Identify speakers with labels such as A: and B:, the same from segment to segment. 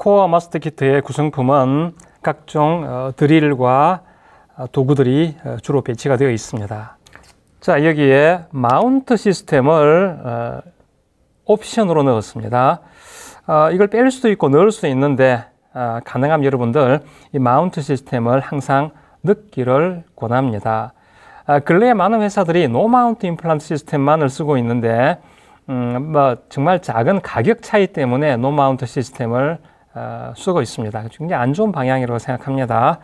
A: 코어 마스터 키트의 구성품은 각종 어, 드릴과 어, 도구들이 어, 주로 배치가 되어 있습니다. 자, 여기에 마운트 시스템을 옵션으로 넣었습니다. 이걸 뺄 수도 있고 넣을 수 있는데 가능하면 여러분들 이 마운트 시스템을 항상 넣기를 권합니다. 아, 근래에 많은 회사들이 노마운트 임플란트 시스템만을 쓰고 있는데 음, 뭐 정말 작은 가격 차이 때문에 노마운트 시스템을 아, 수가 있습니다. 굉장히 안 좋은 방향이라고 생각합니다.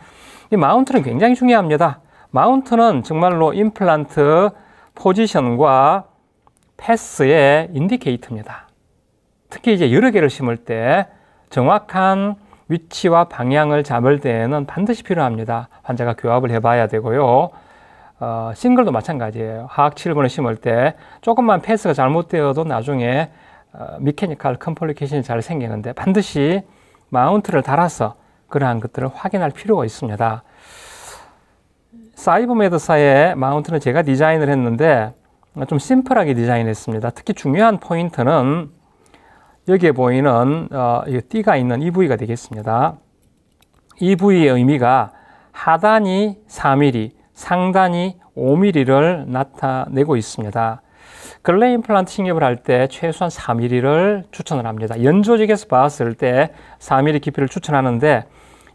A: 이 마운트는 굉장히 중요합니다. 마운트는 정말로 임플란트 포지션과 패스의 인디케이터입니다. 특히 이제 여러 개를 심을 때 정확한 위치와 방향을 잡을 때에는 반드시 필요합니다. 환자가 교합을 해봐야 되고요. 어, 싱글도 마찬가지예요. 화학 7번을 심을 때 조금만 패스가 잘못되어도 나중에 어, 미케니컬 컴플리케이션이 잘 생기는데 반드시 마운트를 달아서 그러한 것들을 확인할 필요가 있습니다. 사이버메드사의 마운트는 제가 디자인을 했는데 좀 심플하게 디자인했습니다. 특히 중요한 포인트는 여기에 보이는 어, 띠가 있는 이 e 부위가 되겠습니다. 이 e 부위의 의미가 하단이 4mm, 상단이 5mm를 나타내고 있습니다. 글레 임플란트 신경을할 때 최소한 4mm를 추천을 합니다. 연조직에서 봤을 때 4mm 깊이를 추천하는데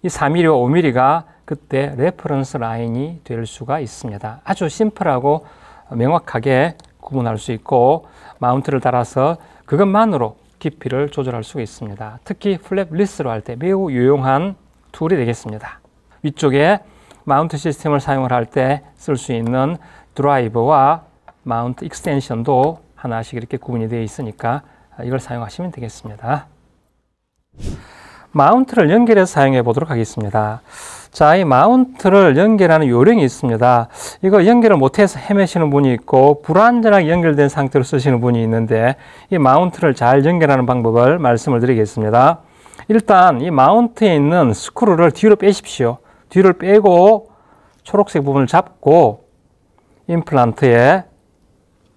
A: 이3 m m 와 5mm가 그때 레퍼런스 라인이 될 수가 있습니다. 아주 심플하고 명확하게 구분할 수 있고 마운트를 달아서 그것만으로 깊이를 조절할 수가 있습니다. 특히 플랩 리스로 할 때 매우 유용한 툴이 되겠습니다. 위쪽에 마운트 시스템을 사용할때 쓸 수 있는 드라이버와 마운트 익스텐션도 하나씩 이렇게 구분이 되어 있으니까 이걸 사용하시면 되겠습니다. 마운트를 연결해서 사용해 보도록 하겠습니다. 자, 이 마운트를 연결하는 요령이 있습니다. 이거 연결을 못해서 헤매시는 분이 있고 불완전하게 연결된 상태로 쓰시는 분이 있는데 이 마운트를 잘 연결하는 방법을 말씀을 드리겠습니다. 일단 이 마운트에 있는 스크루를 뒤로 빼십시오. 뒤를 빼고 초록색 부분을 잡고 임플란트에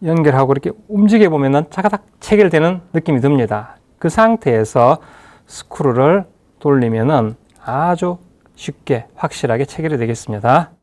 A: 연결하고 이렇게 움직여 보면 차가닥 체결되는 느낌이 듭니다. 그 상태에서 스크루를 돌리면 아주 쉽게 확실하게 체결이 되겠습니다.